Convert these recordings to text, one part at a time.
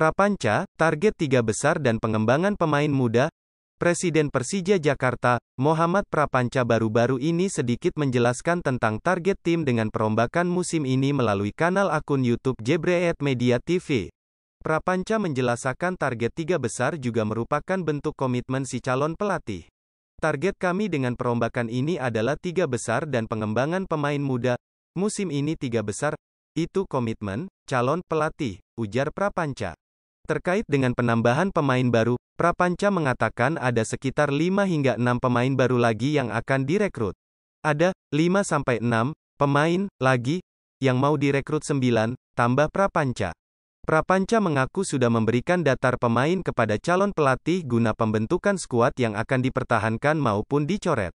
Prapanca, target tiga besar dan pengembangan pemain muda, Presiden Persija Jakarta, Muhammad Prapanca baru-baru ini sedikit menjelaskan tentang target tim dengan perombakan musim ini melalui kanal akun YouTube Jebreet Media TV. Prapanca menjelaskan target tiga besar juga merupakan bentuk komitmen si calon pelatih. Target kami dengan perombakan ini adalah tiga besar dan pengembangan pemain muda. Musim ini tiga besar, itu komitmen, calon pelatih, ujar Prapanca. Terkait dengan penambahan pemain baru, Prapanca mengatakan ada sekitar 5 hingga 6 pemain baru lagi yang akan direkrut. Ada 5 sampai 6 pemain lagi yang mau direkrut 9, tambah Prapanca. Prapanca mengaku sudah memberikan datar pemain kepada calon pelatih guna pembentukan skuad yang akan dipertahankan maupun dicoret.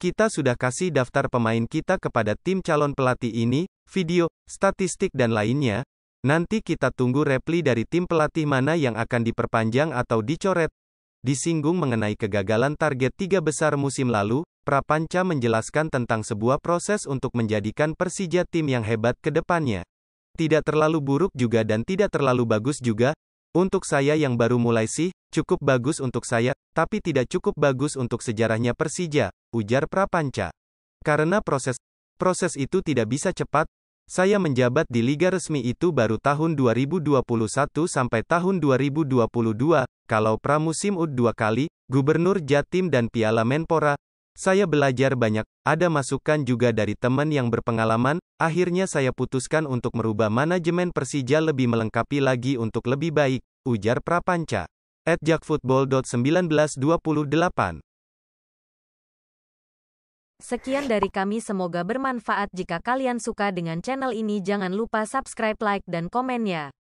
Kita sudah kasih daftar pemain kita kepada tim calon pelatih ini, video, statistik dan lainnya, Nanti kita tunggu repli dari tim pelatih mana yang akan diperpanjang atau dicoret. Disinggung mengenai kegagalan target tiga besar musim lalu, Prapanca menjelaskan tentang sebuah proses untuk menjadikan Persija tim yang hebat ke depannya. Tidak terlalu buruk juga dan tidak terlalu bagus juga. Untuk saya yang baru mulai sih, cukup bagus untuk saya, tapi tidak cukup bagus untuk sejarahnya Persija, ujar Prapanca. Karena proses proses itu tidak bisa cepat, saya menjabat di liga resmi itu baru tahun 2021 sampai tahun 2022, kalau pramusim UD dua kali, Gubernur Jatim dan Piala Menpora. Saya belajar banyak, ada masukan juga dari teman yang berpengalaman, akhirnya saya putuskan untuk merubah manajemen Persija lebih melengkapi lagi untuk lebih baik, ujar Prapanca. At Sekian dari kami semoga bermanfaat jika kalian suka dengan channel ini jangan lupa subscribe like dan komen ya.